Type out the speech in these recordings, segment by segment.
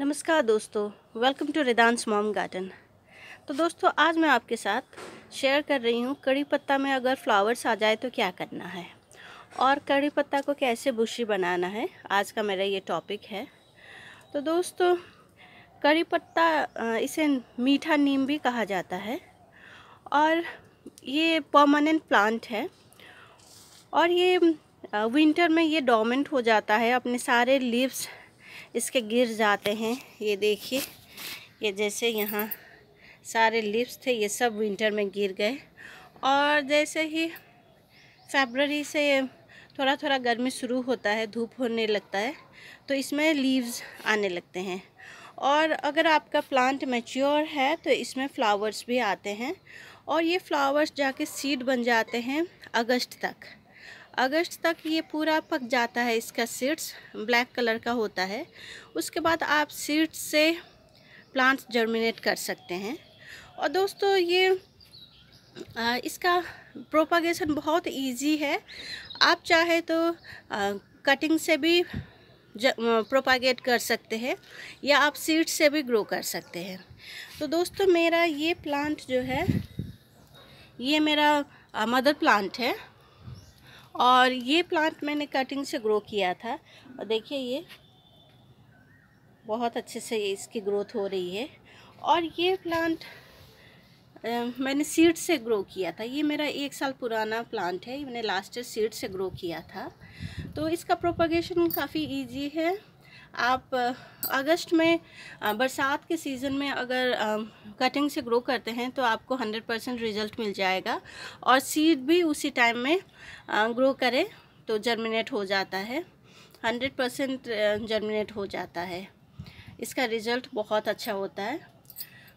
नमस्कार दोस्तों welcome to रिदांस मॉम गार्डन तो दोस्तों आज मैं आपके साथ शेयर कर रही हूँ कड़ी पत्ता में अगर फ्लावर्स आ जाए तो क्या करना है और कड़ी पत्ता को कैसे बुशी बनाना है आज का मेरा ये टॉपिक है तो दोस्तों कड़ी पत्ता इसे मीठा नीम भी कहा जाता है और ये परमानेंट प्लांट है और ये विंटर में ये डोमेंट हो जाता है अपने सारे लीव्स इसके गिर जाते हैं ये देखिए ये जैसे यहाँ सारे लिप्स थे ये सब विंटर में गिर गए और जैसे ही फेबररी से थोड़ा थोड़ा गर्मी शुरू होता है धूप होने लगता है तो इसमें लीव्स आने लगते हैं और अगर आपका प्लांट मेच्योर है तो इसमें फ़्लावर्स भी आते हैं और ये फ़्लावर्स जाके सीड बन जाते हैं अगस्त तक अगस्त तक ये पूरा पक जाता है इसका सीड्स ब्लैक कलर का होता है उसके बाद आप सीड्स से प्लांट्स जर्मिनेट कर सकते हैं और दोस्तों ये आ, इसका प्रोपागेशन बहुत इजी है आप चाहे तो आ, कटिंग से भी प्रोपागेट कर सकते हैं या आप सीड्स से भी ग्रो कर सकते हैं तो दोस्तों मेरा ये प्लांट जो है ये मेरा मदर प्लांट है और ये प्लांट मैंने कटिंग से ग्रो किया था और देखिए ये बहुत अच्छे से इसकी ग्रोथ हो रही है और ये प्लांट मैंने सीड से ग्रो किया था ये मेरा एक साल पुराना प्लांट है मैंने लास्ट ईयर सीड से ग्रो किया था तो इसका प्रोपगेशन काफ़ी इजी है आप अगस्त में बरसात के सीज़न में अगर कटिंग से ग्रो करते हैं तो आपको 100 परसेंट रिज़ल्ट मिल जाएगा और सीड भी उसी टाइम में ग्रो करें तो जर्मिनेट हो जाता है 100 परसेंट जर्मिनेट हो जाता है इसका रिज़ल्ट बहुत अच्छा होता है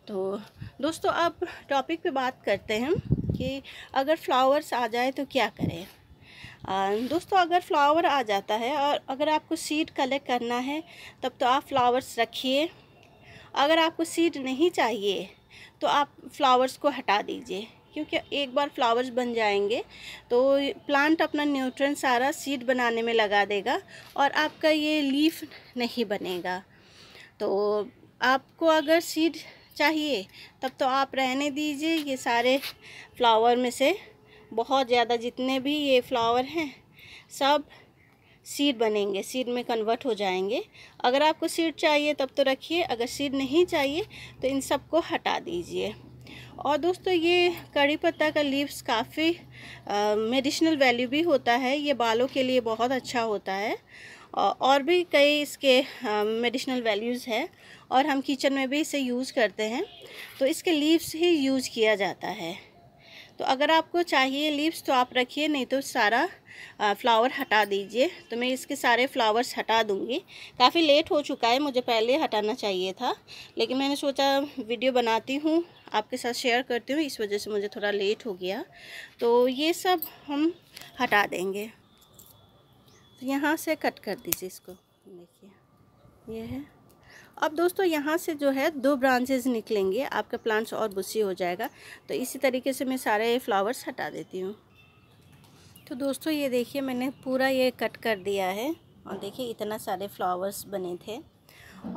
तो दोस्तों अब टॉपिक पे बात करते हैं कि अगर फ्लावर्स आ जाए तो क्या करें दोस्तों अगर फ्लावर आ जाता है और अगर आपको सीड कलेक्ट करना है तब तो आप फ्लावर्स रखिए अगर आपको सीड नहीं चाहिए तो आप फ्लावर्स को हटा दीजिए क्योंकि एक बार फ्लावर्स बन जाएंगे तो प्लांट अपना न्यूट्रन सारा सीड बनाने में लगा देगा और आपका ये लीफ नहीं बनेगा तो आपको अगर सीड चाहिए तब तो आप रहने दीजिए ये सारे फ्लावर में से बहुत ज़्यादा जितने भी ये फ्लावर हैं सब सीड बनेंगे सीड में कन्वर्ट हो जाएंगे अगर आपको सीड चाहिए तब तो रखिए अगर सीड नहीं चाहिए तो इन सबको हटा दीजिए और दोस्तों ये कड़ी पत्ता का लीव्स काफ़ी मेडिसिनल वैल्यू भी होता है ये बालों के लिए बहुत अच्छा होता है और भी कई इसके मेडिसिनल वैल्यूज़ है और हम किचन में भी इसे यूज़ करते हैं तो इसके लीव्स ही यूज़ किया जाता है तो अगर आपको चाहिए लीव्स तो आप रखिए नहीं तो सारा फ्लावर हटा दीजिए तो मैं इसके सारे फ्लावर्स हटा दूँगी काफ़ी लेट हो चुका है मुझे पहले हटाना चाहिए था लेकिन मैंने सोचा वीडियो बनाती हूँ आपके साथ शेयर करती हूँ इस वजह से मुझे थोड़ा लेट हो गया तो ये सब हम हटा देंगे तो यहाँ से कट कर दीजिए इसको देखिए ये है अब दोस्तों यहाँ से जो है दो ब्रांचेज निकलेंगे आपका प्लांट्स और बुसी हो जाएगा तो इसी तरीके से मैं सारे फ्लावर्स हटा देती हूँ तो दोस्तों ये देखिए मैंने पूरा ये कट कर दिया है और देखिए इतना सारे फ्लावर्स बने थे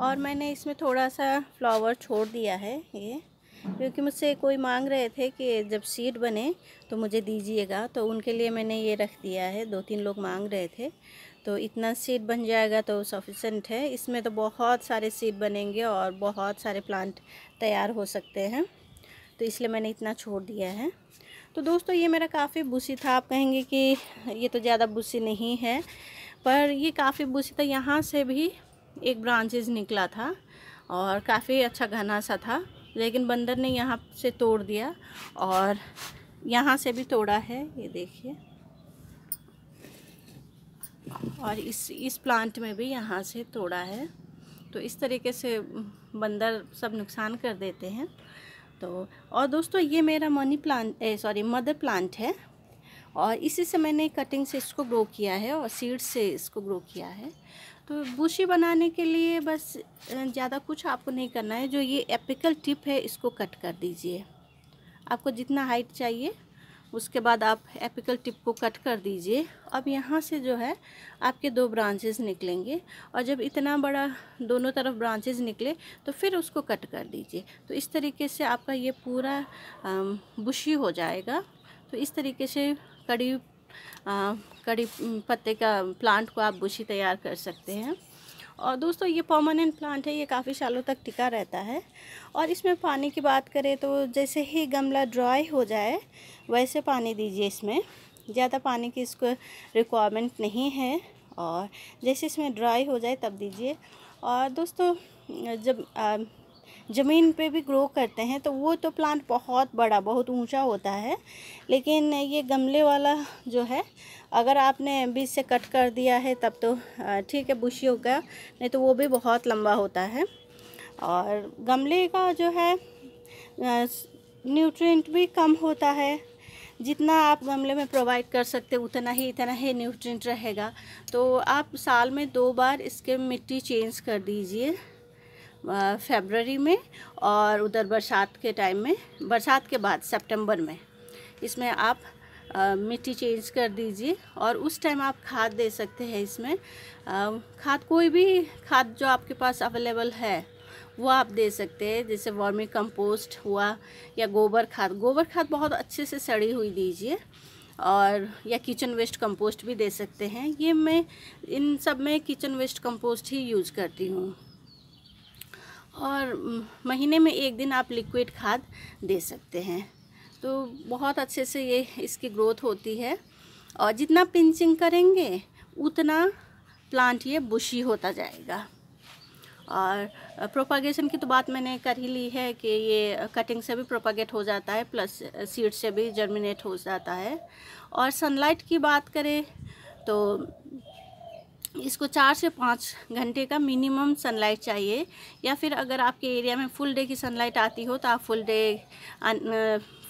और मैंने इसमें थोड़ा सा फ्लावर छोड़ दिया है ये क्योंकि मुझसे कोई मांग रहे थे कि जब सीड बने तो मुझे दीजिएगा तो उनके लिए मैंने ये रख दिया है दो तीन लोग मांग रहे थे तो इतना सीड बन जाएगा तो सफिशेंट है इसमें तो बहुत सारे सीड बनेंगे और बहुत सारे प्लांट तैयार हो सकते हैं तो इसलिए मैंने इतना छोड़ दिया है तो दोस्तों ये मेरा काफ़ी बुसी था आप कहेंगे कि ये तो ज़्यादा बुसी नहीं है पर ये काफ़ी बुसी था यहाँ से भी एक ब्रांचेज निकला था और काफ़ी अच्छा घना सा था लेकिन बंदर ने यहाँ से तोड़ दिया और यहाँ से भी तोड़ा है ये देखिए और इस इस प्लांट में भी यहाँ से तोड़ा है तो इस तरीके से बंदर सब नुकसान कर देते हैं तो और दोस्तों ये मेरा money plant sorry mother plant है और इसी से मैंने कटिंग से इसको ग्रो किया है और सीड से इसको ग्रो किया है तो बूशी बनाने के लिए बस ज़्यादा कुछ आपको नहीं करना है जो ये एपिकल टिप है इसको कट कर दीजिए आपको जितना हाइट चाहिए उसके बाद आप एपिकल टिप को कट कर दीजिए अब यहाँ से जो है आपके दो ब्रांचेज निकलेंगे और जब इतना बड़ा दोनों तरफ ब्रांचेज निकले तो फिर उसको कट कर दीजिए तो इस तरीके से आपका ये पूरा बुशी हो जाएगा तो इस तरीके से कड़ी आ, कड़ी पत्ते का प्लांट को आप बुशी तैयार कर सकते हैं और दोस्तों ये परमानेंट प्लांट है ये काफ़ी सालों तक टिका रहता है और इसमें पानी की बात करें तो जैसे ही गमला ड्राई हो जाए वैसे पानी दीजिए इसमें ज़्यादा पानी की इसको रिक्वायरमेंट नहीं है और जैसे इसमें ड्राई हो जाए तब दीजिए और दोस्तों जब आ, ज़मीन पे भी ग्रो करते हैं तो वो तो प्लांट बहुत बड़ा बहुत ऊंचा होता है लेकिन ये गमले वाला जो है अगर आपने बीज से कट कर दिया है तब तो ठीक है बुशी होगा नहीं तो वो भी बहुत लंबा होता है और गमले का जो है न्यूट्रिएंट भी कम होता है जितना आप गमले में प्रोवाइड कर सकते उतना ही इतना ही न्यूट्रिएंट रहेगा तो आप साल में दो बार इसके मिट्टी चेंज कर दीजिए फेबररी में और उधर बरसात के टाइम में बरसात के बाद सितंबर में इसमें आप आ, मिट्टी चेंज कर दीजिए और उस टाइम आप खाद दे सकते हैं इसमें आ, खाद कोई भी खाद जो आपके पास अवेलेबल है वो आप दे सकते हैं जैसे वार्मिंग कंपोस्ट हुआ या गोबर खाद गोबर खाद बहुत अच्छे से सड़ी हुई दीजिए और या किचन वेस्ट कंपोस्ट भी दे सकते हैं ये मैं इन सब में किचन वेस्ट कंपोस्ट ही यूज़ करती हूँ और महीने में एक दिन आप लिक्विड खाद दे सकते हैं तो बहुत अच्छे से ये इसकी ग्रोथ होती है और जितना पिंचिंग करेंगे उतना प्लांट ये बुशी होता जाएगा और प्रोपागेशन की तो बात मैंने कर ही ली है कि ये कटिंग से भी प्रोपागेट हो जाता है प्लस सीड से भी जर्मिनेट हो जाता है और सनलाइट की बात करें तो इसको चार से पाँच घंटे का मिनिमम सनलाइट चाहिए या फिर अगर आपके एरिया में फुल डे की सनलाइट आती हो तो आप फुल डे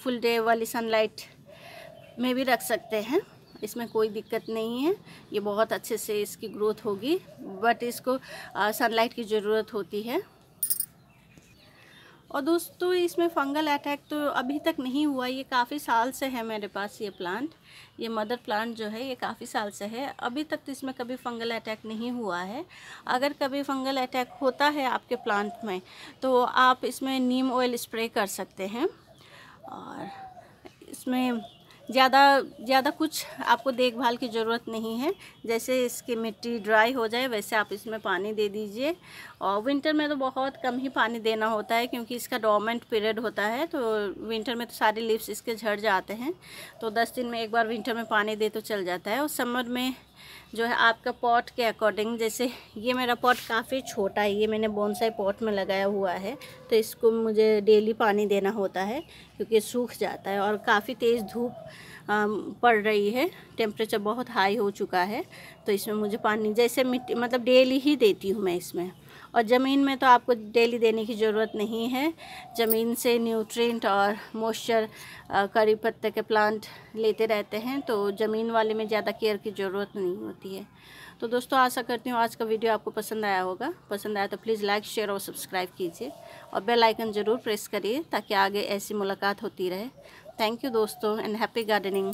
फुल डे वाली सनलाइट में भी रख सकते हैं इसमें कोई दिक्कत नहीं है ये बहुत अच्छे से इसकी ग्रोथ होगी बट इसको सनलाइट की ज़रूरत होती है और दोस्तों इसमें फंगल अटैक तो अभी तक नहीं हुआ ये काफ़ी साल से है मेरे पास ये प्लांट ये मदर प्लांट जो है ये काफ़ी साल से है अभी तक तो इसमें कभी फंगल अटैक नहीं हुआ है अगर कभी फंगल अटैक होता है आपके प्लांट में तो आप इसमें नीम ऑयल स्प्रे कर सकते हैं और इसमें ज़्यादा ज़्यादा कुछ आपको देखभाल की ज़रूरत नहीं है जैसे इसकी मिट्टी ड्राई हो जाए वैसे आप इसमें पानी दे दीजिए और विंटर में तो बहुत कम ही पानी देना होता है क्योंकि इसका डॉमेंट पीरियड होता है तो विंटर में तो सारे लीव्स इसके झड़ जाते हैं तो दस दिन में एक बार विंटर में पानी दे तो चल जाता है और समर में जो है आपका पॉट के अकॉर्डिंग जैसे ये मेरा पॉट काफ़ी छोटा है ये मैंने बोनसाई पॉट में लगाया हुआ है तो इसको मुझे डेली पानी देना होता है क्योंकि सूख जाता है और काफ़ी तेज़ धूप पड़ रही है टेम्परेचर बहुत हाई हो चुका है तो इसमें मुझे पानी जैसे मिट्टी मतलब डेली ही देती हूँ मैं इसमें और ज़मीन में तो आपको डेली देने की ज़रूरत नहीं है ज़मीन से न्यूट्रिएंट और मॉइस्चर करी पत्ते के प्लांट लेते रहते हैं तो ज़मीन वाले में ज़्यादा केयर की ज़रूरत नहीं होती है तो दोस्तों आशा करती हूँ आज का वीडियो आपको पसंद आया होगा पसंद आया तो प्लीज़ लाइक शेयर और सब्सक्राइब कीजिए और बेल आइकन ज़रूर प्रेस करिए ताकि आगे ऐसी मुलाकात होती रहे थैंक यू दोस्तों एंड हैप्पी गार्डनिंग